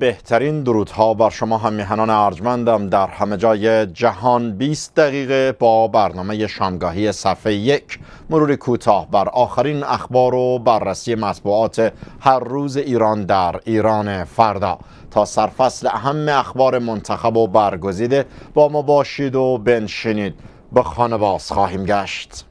بهترین درودها بر شما همیهنان ارجمندم در همه جای جهان 20 دقیقه با برنامه شامگاهی صفحه یک مرور کوتاه بر آخرین اخبار و بررسی مطبوعات هر روز ایران در ایران فردا تا سرفصل اهم اخبار منتخب و برگزیده با ما باشید و بنشینید به خانه باز خواهیم گشت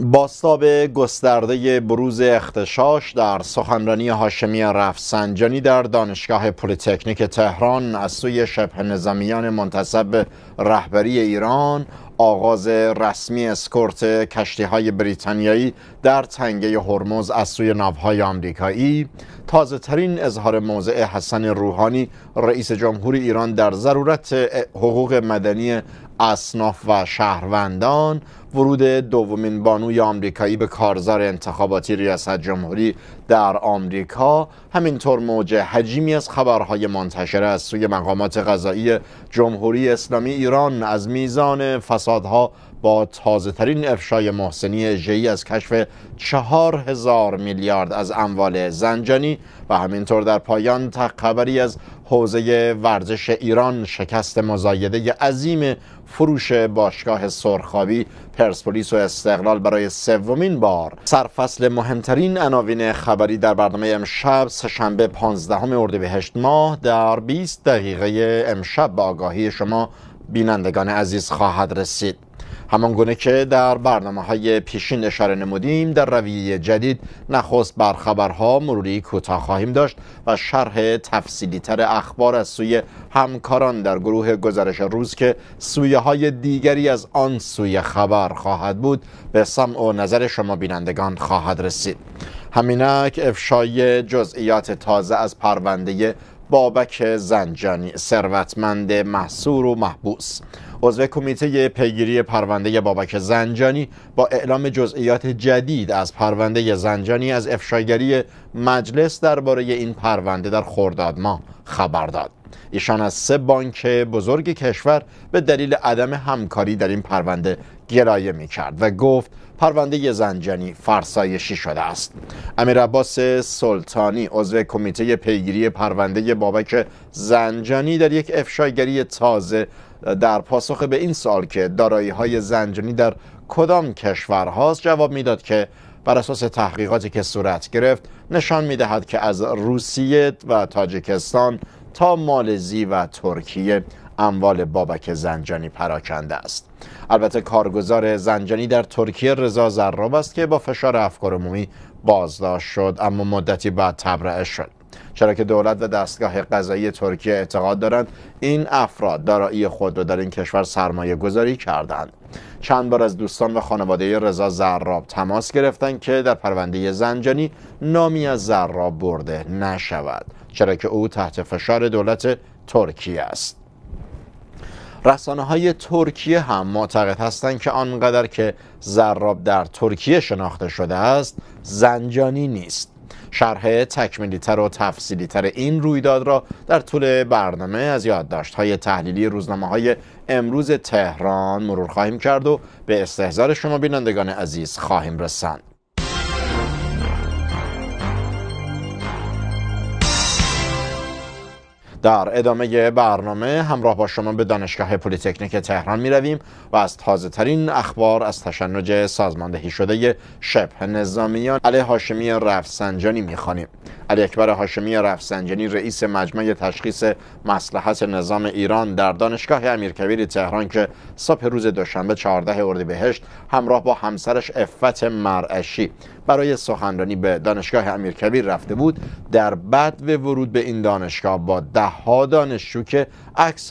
باستاب گسترده بروز اختشاش در سخنرانی هاشمی رفسنجانی در دانشگاه پلیتکنیک تهران از سوی شبه نظامیان منتصب رهبری ایران آغاز رسمی اسکورت کشتی های بریتانیایی در تنگه هرمز از سوی ناوهای آمریکایی تازه ترین اظهار موضع حسن روحانی رئیس جمهور ایران در ضرورت حقوق مدنی اصناف و شهروندان ورود دومین بانوی آمریکایی به کارزار انتخاباتی ریاست جمهوری در آمریکا همینطور موج هجیمی از خبرهای منتشر از سوی مقامات غذایی جمهوری اسلامی ایران از میزان فسادها با تازه ترین افشای محسنی جی از کشف چهار هزار میلیارد از اموال زنجانی و همینطور در پایان خبری از حوزه ورزش ایران شکست مزایده عظیم فروش باشگاه سرخابی پرسپولیس و استقلال برای سومین بار سرفصل مهمترین عناوین خبری در برنامه امشب سهشنبه 15 اردیبهشت ماه در 20 دقیقه امشب با آگاهی شما بینندگان عزیز خواهد رسید همانگونه که در برنامه های پیشین اشاره نمودیم در رویه جدید نخست بر خبرها مروری کوتاه خواهیم داشت و شرح تفصیلی تر اخبار از سوی همکاران در گروه گزارش روز که سویه های دیگری از آن سوی خبر خواهد بود به سمع و نظر شما بینندگان خواهد رسید همینک افشای جزئیات تازه از پرونده بابک زنجانی ثروتمند محصور و محبوس عضو کمیته پیگیری پرونده بابک زنجانی با اعلام جزئیات جدید از پرونده زنجانی از افشاگری مجلس درباره این پرونده در خرداد ماه خبر داد ایشان از سه بانک بزرگ کشور به دلیل عدم همکاری در این پرونده گرایه می کرد و گفت پرونده زنجانی فرسایشی شده است امیر عباس سلطانی عضو کمیته پیگیری پرونده بابک زنجانی در یک افشاگری تازه در پاسخ به این سال که دارایی های زنجانی در کدام کشورهاست جواب میداد که بر اساس تحقیقاتی که صورت گرفت نشان میدهد که از روسیه و تاجیکستان تا مالزی و ترکیه اموال بابک زنجانی پراکنده است البته کارگزار زنجانی در ترکیه رضا زراب است که با فشار افکار عمومی بازداشت شد اما مدتی بعد تبرئه شد چرا که دولت و دستگاه قضایی ترکیه اعتقاد دارند این افراد دارایی خود را در این کشور سرمایه گذاری کردند چند بار از دوستان و خانواده رضا زراب تماس گرفتند که در پرونده زنجانی نامی از زراب برده نشود چرا که او تحت فشار دولت ترکیه است رسانه های ترکیه هم معتقد هستند که آنقدر که زراب در ترکیه شناخته شده است زنجانی نیست شرح تکمیلی تر و تفصیلی تر این رویداد را در طول برنامه از یادداشت های تحلیلی روزنامه های امروز تهران مرور خواهیم کرد و به استحضار شما بینندگان عزیز خواهیم رسند. در ادامه برنامه همراه با شما به دانشگاه پلیتکنیک تهران می رویم و از تازه ترین اخبار از تشنج سازماندهی شده شبه نظامیان علی هاشمی رفسنجانی می اکبر هاشمی رفسنجانی رئیس مجمع تشخیص مصلحت نظام ایران در دانشگاه امیرکبیر تهران که صبح روز دوشنبه 14 اردیبهشت همراه با همسرش افت مرعشی برای سخنرانی به دانشگاه امیرکبیر رفته بود در بعد ورود به این دانشگاه با ده ها دانشجو که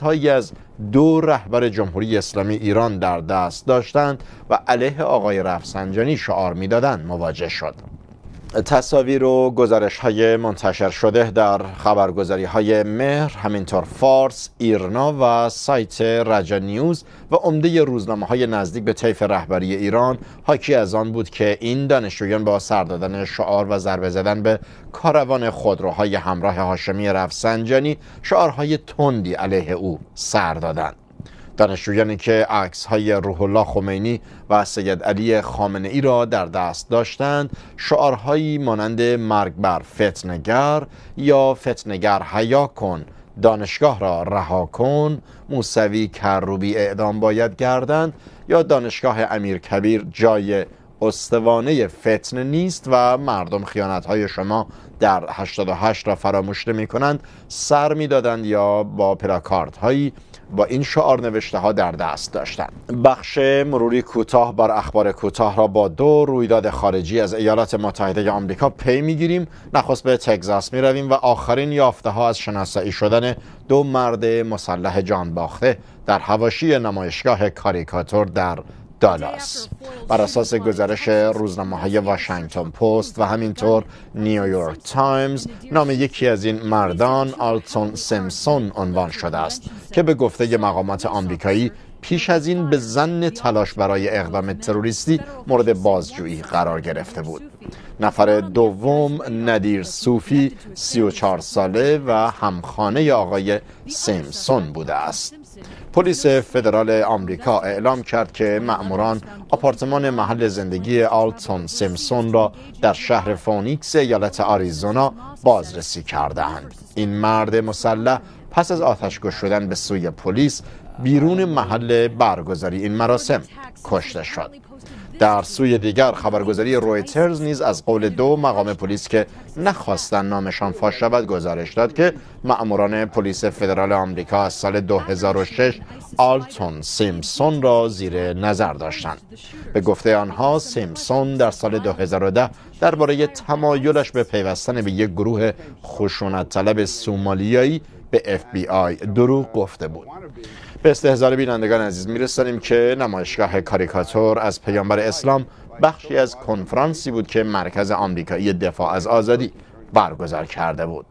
هایی از دو رهبر جمهوری اسلامی ایران در دست داشتند و علیه آقای رفسنجانی شعار میدادند مواجه شد تصاویر و گزارش های منتشر شده در خبرگزاری های مهر همینطور فارس، ایرنا و سایت رجا نیوز و عمده روزنامه های نزدیک به طیف رهبری ایران حاکی از آن بود که این دانشجویان با سر دادن شعار و ضربه زدن به کاروان خودروهای همراه هاشمی رفسنجانی شعارهای تندی علیه او سر دادند. دانشجویانی که عکس های روح الله خمینی و سید علی خامنه ای را در دست داشتند شعارهایی مانند مرگ بر فتنگر یا فتنگر حیا کن دانشگاه را رها کن موسوی کروبی اعدام باید گردند یا دانشگاه امیر کبیر جای استوانه فتنه نیست و مردم خیانت های شما در 88 را فراموش می کنند سر می دادند یا با پلاکارت هایی با این شعار نوشته ها در دست داشتند بخش مروری کوتاه بر اخبار کوتاه را با دو رویداد خارجی از ایالات متحده آمریکا پی میگیریم نخست به تگزاس می رویم و آخرین یافته ها از شناسایی شدن دو مرد مسلح جان باخته در هواشی نمایشگاه کاریکاتور در دالاس بر اساس گزارش روزنامه های واشنگتن پست و همینطور نیویورک تایمز نام یکی از این مردان آلتون سمسون عنوان شده است که به گفته مقامات آمریکایی پیش از این به زن تلاش برای اقدام تروریستی مورد بازجویی قرار گرفته بود نفر دوم ندیر صوفی 34 ساله و همخانه آقای سیمسون بوده است پلیس فدرال آمریکا اعلام کرد که مأموران آپارتمان محل زندگی آلتون سیمسون را در شهر فونیکس ایالت آریزونا بازرسی کردهاند. این مرد مسلح پس از آتشگو شدن به سوی پلیس بیرون محل برگزاری این مراسم کشته شد. در سوی دیگر خبرگزاری رویترز نیز از قول دو مقام پلیس که نخواستن نامشان فاش شود گزارش داد که مأموران پلیس فدرال آمریکا از سال 2006 آلتون سیمسون را زیر نظر داشتند به گفته آنها سیمسون در سال 2010 درباره تمایلش به پیوستن به یک گروه خشونت طلب سومالیایی به FBI دروغ گفته بود به استهزار بینندگان عزیز میرسانیم که نمایشگاه کاریکاتور از پیامبر اسلام بخشی از کنفرانسی بود که مرکز آمریکایی دفاع از آزادی برگزار کرده بود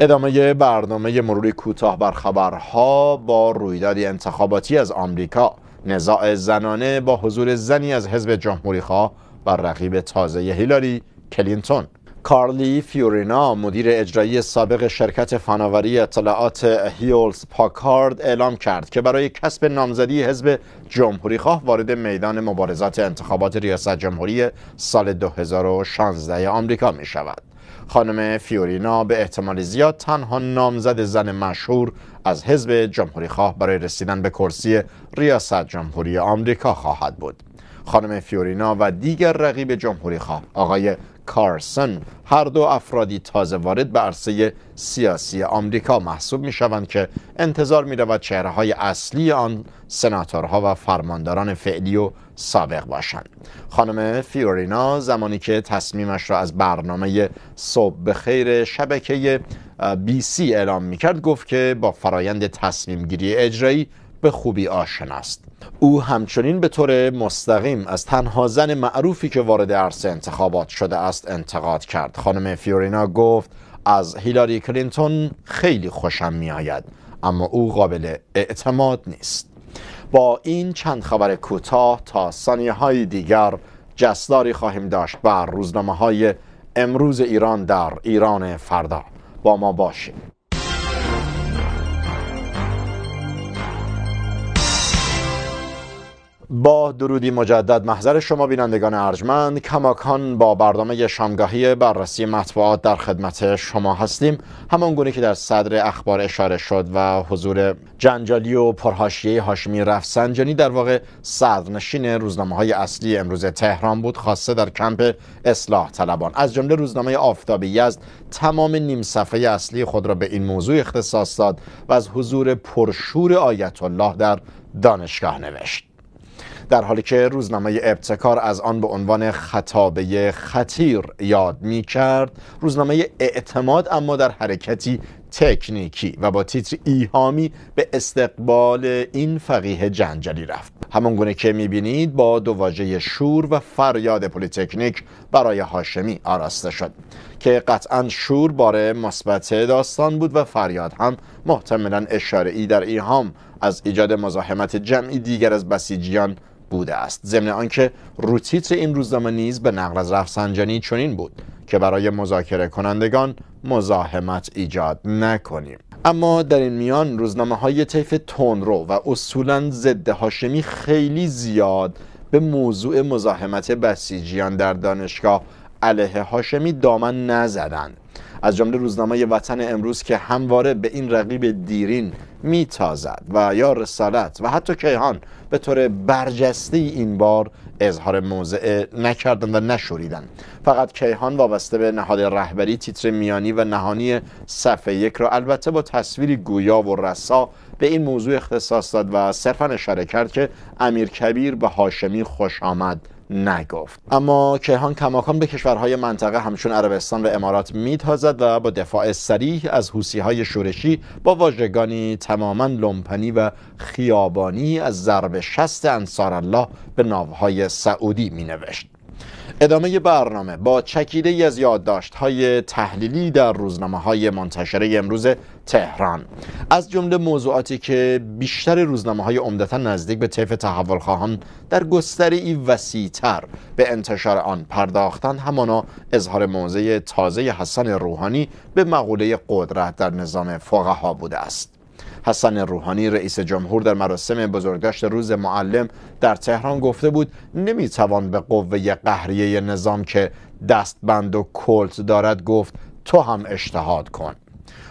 ادامه برنامه مروری کوتاه بر خبرها با رویدادی انتخاباتی از آمریکا نزاع زنانه با حضور زنی از حزب جمهوریخواه و رقیب تازه هیلاری کلینتون کارلی فیورینا مدیر اجرایی سابق شرکت فناوری اطلاعات هیولز پاکارد اعلام کرد که برای کسب نامزدی حزب جمهوری خواه وارد میدان مبارزات انتخابات ریاست جمهوری سال 2016 آمریکا می شود. خانم فیورینا به احتمال زیاد تنها نامزد زن مشهور از حزب جمهوری خواه برای رسیدن به کرسی ریاست جمهوری آمریکا خواهد بود. خانم فیورینا و دیگر رقیب جمهوری خواه آقای کارسن هر دو افرادی تازه وارد به عرصه سیاسی آمریکا محسوب می شوند که انتظار می رود چهره های اصلی آن سناتورها و فرمانداران فعلی و سابق باشند خانم فیورینا زمانی که تصمیمش را از برنامه صبح به خیر شبکه بی سی اعلام می کرد گفت که با فرایند تصمیم گیری اجرایی به خوبی آشناست او همچنین به طور مستقیم از تنها زن معروفی که وارد عرصه انتخابات شده است انتقاد کرد خانم فیورینا گفت از هیلاری کلینتون خیلی خوشم میآید اما او قابل اعتماد نیست با این چند خبر کوتاه تا ثانیه های دیگر جسداری خواهیم داشت بر روزنامه های امروز ایران در ایران فردا با ما باشید با درودی مجدد محضر شما بینندگان ارجمند کماکان با برنامه شامگاهی بررسی مطبوعات در خدمت شما هستیم همان گونه که در صدر اخبار اشاره شد و حضور جنجالی و پرهاشیه هاشمی رفسنجانی در واقع صدرنشین روزنامه های اصلی امروز تهران بود خاصه در کمپ اصلاح طلبان از جمله روزنامه آفتابی یزد تمام نیم صفحه اصلی خود را به این موضوع اختصاص داد و از حضور پرشور آیت الله در دانشگاه نوشت در حالی که روزنامه ابتکار از آن به عنوان خطابه خطیر یاد می کرد روزنامه اعتماد اما در حرکتی تکنیکی و با تیتر ایهامی به استقبال این فقیه جنجلی رفت همان گونه که میبینید با دو واژه شور و فریاد پلیتکنیک برای هاشمی آراسته شد که قطعا شور باره مثبت داستان بود و فریاد هم محتملا اشاره ای در ایهام از ایجاد مزاحمت جمعی دیگر از بسیجیان بوده است ضمن آنکه روتیتر این روزنامه نیز به نقل از رفسنجانی چنین بود که برای مذاکره کنندگان مزاحمت ایجاد نکنیم اما در این میان روزنامه های طیف تونرو و اصولا ضد هاشمی خیلی زیاد به موضوع مزاحمت بسیجیان در دانشگاه علیه هاشمی دامن نزدند از جمله روزنامه وطن امروز که همواره به این رقیب دیرین میتازد و یا رسالت و حتی کیهان به طور برجستی این بار اظهار موضع نکردند و نشوریدند فقط کیهان وابسته به نهاد رهبری تیتر میانی و نهانی صفحه یک را البته با تصویری گویا و رسا به این موضوع اختصاص داد و صرفا اشاره کرد که امیر کبیر به هاشمی خوش آمد نگفت اما کهان کماکان به کشورهای منطقه همچون عربستان و امارات میتازد و با دفاع سریح از های شورشی با واژگانی تماما لمپنی و خیابانی از ضرب شست انصار الله به ناوهای سعودی مینوشت ادامه برنامه با چکیده از یادداشت های تحلیلی در روزنامه های منتشره امروز تهران از جمله موضوعاتی که بیشتر روزنامه های عمدتا نزدیک به طیف تحول در گستری ای وسیعتر به انتشار آن پرداختن همانا اظهار موضع تازه حسن روحانی به مقوله قدرت در نظام فقها بوده است حسن روحانی رئیس جمهور در مراسم بزرگداشت روز معلم در تهران گفته بود نمیتوان به قوه قهریه نظام که دستبند و کلت دارد گفت تو هم اجتهاد کن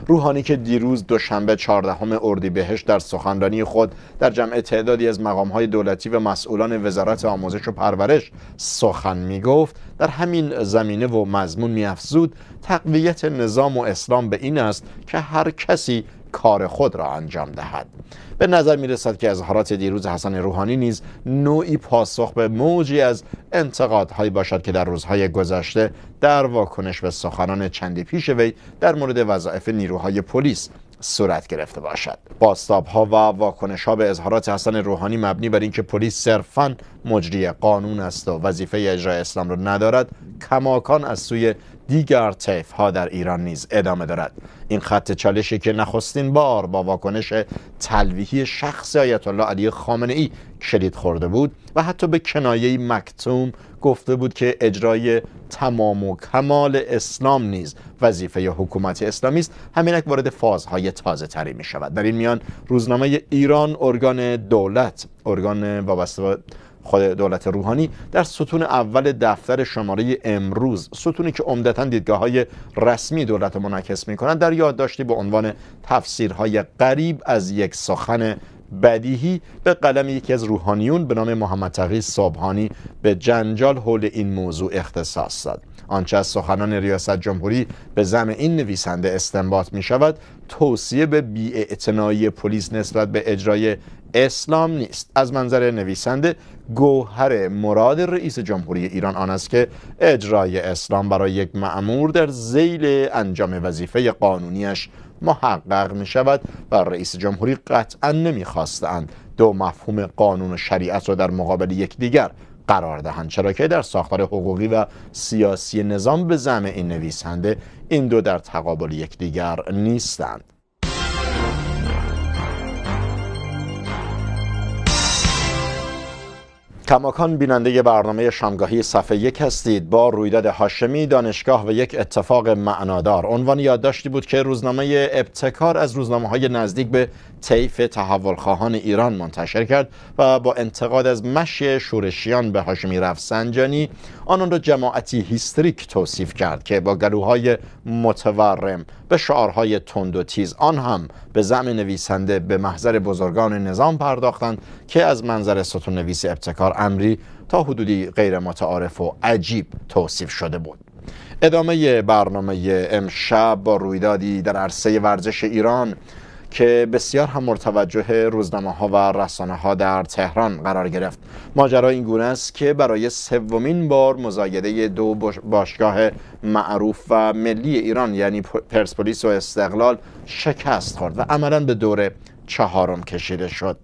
روحانی که دیروز دوشنبه 14 اردیبهشت در سخنرانی خود در جمع تعدادی از مقامهای دولتی و مسئولان وزارت آموزش و پرورش سخن میگفت در همین زمینه و مضمون میافزود تقویت نظام و اسلام به این است که هر کسی کار خود را انجام دهد به نظر می رسد که اظهارات دیروز حسن روحانی نیز نوعی پاسخ به موجی از انتقادهایی باشد که در روزهای گذشته در واکنش به سخنان چندی پیش وی در مورد وظایف نیروهای پلیس صورت گرفته باشد باستاب ها و واکنش ها به اظهارات حسن روحانی مبنی بر اینکه پلیس صرفا مجری قانون است و وظیفه اجرای اسلام را ندارد کماکان از سوی دیگر تیف ها در ایران نیز ادامه دارد این خط چالشی که نخستین بار با واکنش تلویحی شخص آیت الله علی خامنه ای کلید خورده بود و حتی به کنایه مکتوم گفته بود که اجرای تمام و کمال اسلام نیز وظیفه حکومت اسلامی است همینک وارد فازهای تازه تری می شود در این میان روزنامه ایران ارگان دولت ارگان وابسته خود دولت روحانی در ستون اول دفتر شماره امروز ستونی که عمدتا دیدگاه های رسمی دولت منعکس کنند در یادداشتی به عنوان تفسیرهای قریب از یک سخن بدیهی به قلم یکی از روحانیون به نام محمد تقی صابحانی به جنجال حول این موضوع اختصاص داد آنچه از سخنان ریاست جمهوری به زم این نویسنده استنباط می شود توصیه به بیاعتنایی پلیس نسبت به اجرای اسلام نیست از منظر نویسنده گوهر مراد رئیس جمهوری ایران آن است که اجرای اسلام برای یک معمور در زیل انجام وظیفه قانونیش محقق می شود و رئیس جمهوری قطعا خواستند دو مفهوم قانون و شریعت را در مقابل یکدیگر قرار دهند چرا که در ساختار حقوقی و سیاسی نظام به زعم این نویسنده این دو در تقابل یکدیگر نیستند کماکان بیننده برنامه شامگاهی صفحه یک هستید با رویداد هاشمی دانشگاه و یک اتفاق معنادار عنوان یادداشتی بود که روزنامه ابتکار از روزنامه های نزدیک به طیف تحولخواهان ایران منتشر کرد و با انتقاد از مشی شورشیان به هاشمی رفسنجانی آنان را جماعتی هیستریک توصیف کرد که با گلوهای متورم به شعارهای تند و تیز آن هم به زمین نویسنده به محضر بزرگان نظام پرداختند که از منظر ستون نویس ابتکار امری تا حدودی غیر متعارف و عجیب توصیف شده بود ادامه برنامه امشب با رویدادی در عرصه ورزش ایران که بسیار هم مرتوجه روزنامه ها و رسانه ها در تهران قرار گرفت ماجرا این گونه است که برای سومین بار مزایده دو باشگاه معروف و ملی ایران یعنی پرسپولیس و استقلال شکست خورد و عملا به دور چهارم کشیده شد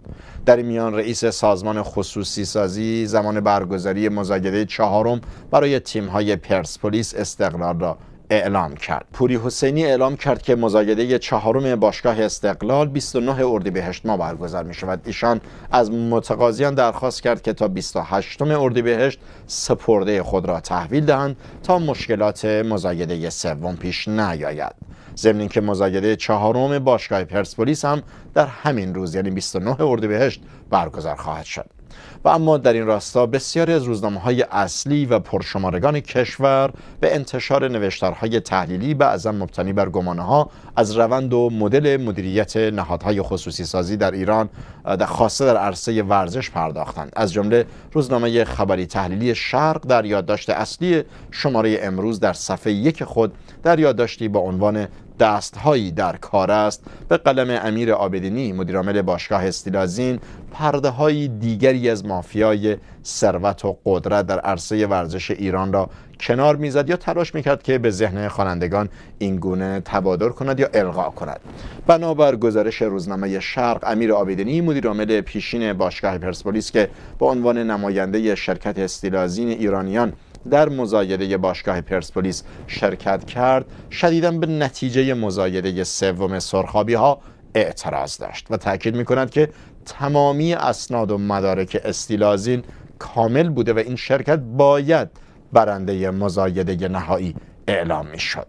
در این میان رئیس سازمان خصوصی سازی زمان برگزاری مزایده چهارم برای تیم های پرسپولیس استقلال را اعلام کرد پوری حسینی اعلام کرد که مزایده چهارم باشگاه استقلال 29 اردیبهشت ما برگزار می شود ایشان از متقاضیان درخواست کرد که تا 28 اردیبهشت سپرده خود را تحویل دهند تا مشکلات مزایده سوم پیش نیاید زمین که مزایده چهارم باشگاه پرسپولیس هم در همین روز یعنی 29 اردیبهشت برگزار خواهد شد و اما در این راستا بسیاری از روزنامه های اصلی و پرشمارگان کشور به انتشار نوشتارهای تحلیلی بعضا مبتنی بر گمانه ها از روند و مدل مدیریت نهادهای خصوصی سازی در ایران در خاصه در عرصه ورزش پرداختند از جمله روزنامه خبری تحلیلی شرق در یادداشت اصلی شماره امروز در صفحه یک خود در یادداشتی با عنوان دستهایی در کار است به قلم امیر آبدینی مدیرعامل باشگاه استیلازین پرده های دیگری از مافیای ثروت و قدرت در عرصه ورزش ایران را کنار میزد یا تلاش میکرد که به ذهن خوانندگان این گونه تبادر کند یا القا کند بنابر گزارش روزنامه شرق امیر آبدینی مدیرعامل پیشین باشگاه پرسپولیس که به عنوان نماینده شرکت استیلازین ایرانیان در مزایده باشگاه پرسپولیس شرکت کرد شدیدا به نتیجه مزایده سوم سرخابی ها اعتراض داشت و تاکید می کند که تمامی اسناد و مدارک استیلازین کامل بوده و این شرکت باید برنده مزایده نهایی اعلام می شد.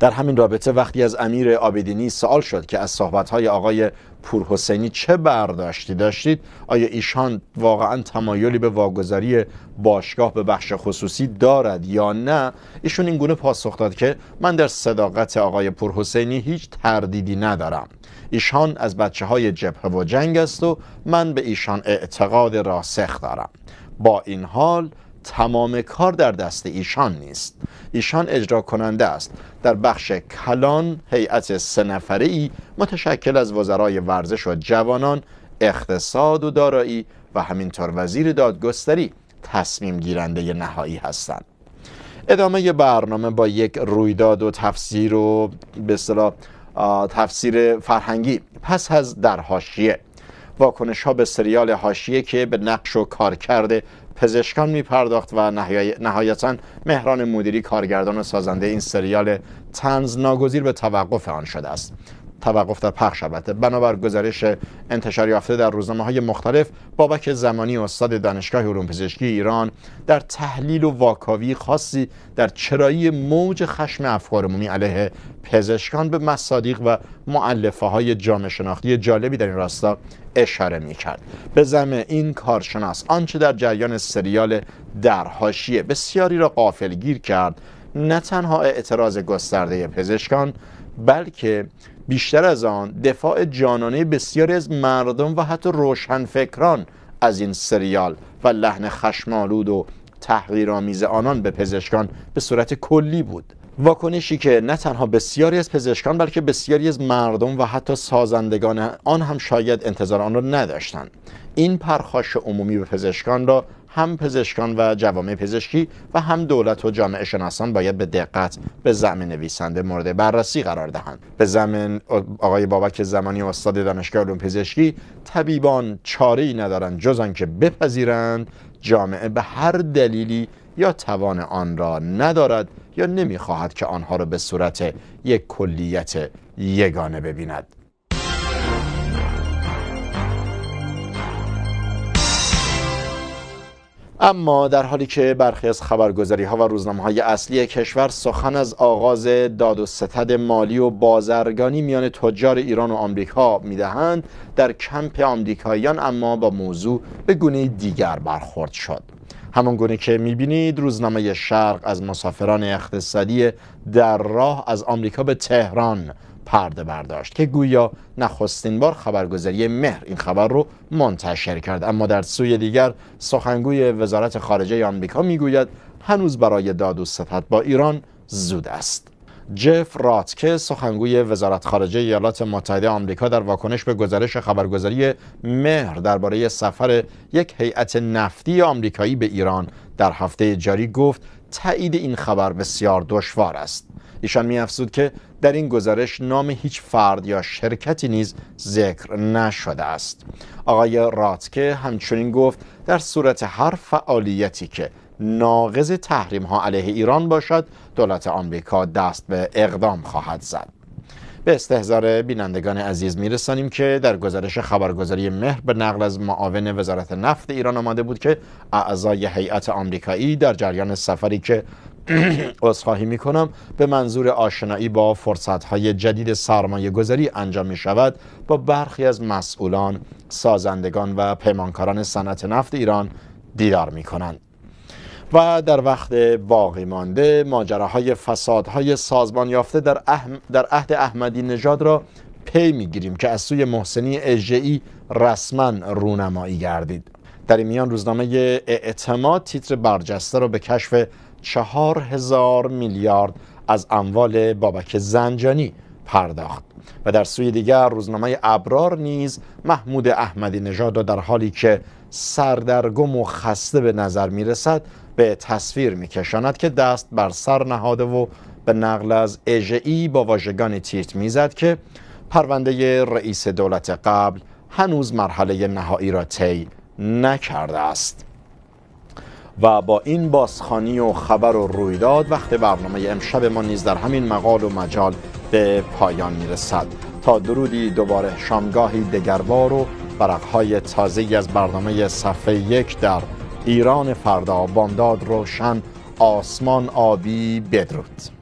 در همین رابطه وقتی از امیر آبدینی سوال شد که از صحبت‌های آقای پور حسینی چه برداشتی داشتید آیا ایشان واقعا تمایلی به واگذاری باشگاه به بخش خصوصی دارد یا نه ایشون این گونه پاسخ داد که من در صداقت آقای پور حسینی هیچ تردیدی ندارم ایشان از بچه های جبهه و جنگ است و من به ایشان اعتقاد راسخ دارم با این حال تمام کار در دست ایشان نیست ایشان اجرا کننده است در بخش کلان هیئت سه نفره ای متشکل از وزرای ورزش و جوانان اقتصاد و دارایی و همینطور وزیر دادگستری تصمیم گیرنده نهایی هستند ادامه برنامه با یک رویداد و تفسیر و به اصطلاح تفسیر فرهنگی پس از در حاشیه واکنش ها به سریال حاشیه که به نقش و کار کرده پزشکان میپرداخت و نهایتا مهران مدیری کارگردان و سازنده این سریال تنز ناگزیر به توقف آن شده است توقف در پخش البته بنابر گزارش انتشار یافته در روزنامه های مختلف بابک زمانی استاد دانشگاه علوم پزشکی ایران در تحلیل و واکاوی خاصی در چرایی موج خشم افکار علیه پزشکان به مصادیق و معلفه های جامعه شناختی جالبی در این راستا اشاره می کرد به زمه این کارشناس آنچه در جریان سریال درهاشیه بسیاری را گیر کرد نه تنها اعتراض گسترده پزشکان بلکه بیشتر از آن دفاع جانانه بسیاری از مردم و حتی روشنفکران از این سریال و لحن خشمالود و تحقیرآمیز آنان به پزشکان به صورت کلی بود واکنشی که نه تنها بسیاری از پزشکان بلکه بسیاری از مردم و حتی سازندگان آن هم شاید انتظار آن را نداشتند این پرخاش عمومی به پزشکان را هم پزشکان و جوامع پزشکی و هم دولت و جامعه شناسان باید به دقت به زمین نویسنده مورد بررسی قرار دهند به زمین آقای بابک زمانی استاد دانشگاه علوم پزشکی طبیبان چاره ای ندارند جز آنکه بپذیرند جامعه به هر دلیلی یا توان آن را ندارد یا نمیخواهد که آنها را به صورت یک کلیت یگانه ببیند اما در حالی که برخی از خبرگزاری ها و روزنامه های اصلی کشور سخن از آغاز داد و ستد مالی و بازرگانی میان تجار ایران و آمریکا میدهند در کمپ آمریکاییان اما با موضوع به گونه دیگر برخورد شد همان گونه که میبینید روزنامه شرق از مسافران اقتصادی در راه از آمریکا به تهران پرده برداشت که گویا نخستین بار خبرگزاری مهر این خبر رو منتشر کرد اما در سوی دیگر سخنگوی وزارت خارجه آمریکا میگوید هنوز برای داد و با ایران زود است جف راتکه سخنگوی وزارت خارجه ایالات متحده آمریکا در واکنش به گزارش خبرگزاری مهر درباره سفر یک هیئت نفتی آمریکایی به ایران در هفته جاری گفت تایید این خبر بسیار دشوار است ایشان میافزود که در این گزارش نام هیچ فرد یا شرکتی نیز ذکر نشده است آقای راتکه همچنین گفت در صورت هر فعالیتی که ناقض تحریم ها علیه ایران باشد دولت آمریکا دست به اقدام خواهد زد به استهزار بینندگان عزیز میرسانیم که در گزارش خبرگزاری مهر به نقل از معاون وزارت نفت ایران آمده بود که اعضای هیئت آمریکایی در جریان سفری که عذرخواهی میکنم کنم به منظور آشنایی با فرصتهای جدید سرمایه گذاری انجام می شود با برخی از مسئولان، سازندگان و پیمانکاران صنعت نفت ایران دیدار میکنند. و در وقت باقی مانده ماجراهای فسادهای سازمان یافته در, احم در عهد احمدی نژاد را پی میگیریم که از سوی محسنی اجعی رسما رونمایی گردید در این میان روزنامه اعتماد تیتر برجسته را به کشف چهار هزار میلیارد از اموال بابک زنجانی پرداخت و در سوی دیگر روزنامه ابرار نیز محمود احمدی نژاد را در حالی که سردرگم و خسته به نظر می رسد به تصویر میکشاند که دست بر سر نهاده و به نقل از اجعی با واژگان تیت میزد که پرونده رئیس دولت قبل هنوز مرحله نهایی را طی نکرده است و با این بازخانی و خبر و رویداد وقت برنامه امشب ما نیز در همین مقال و مجال به پایان میرسد تا درودی دوباره شامگاهی دگربار و برقهای تازه از برنامه صفحه یک در ایران فردا بانداد روشن آسمان آبی بدرود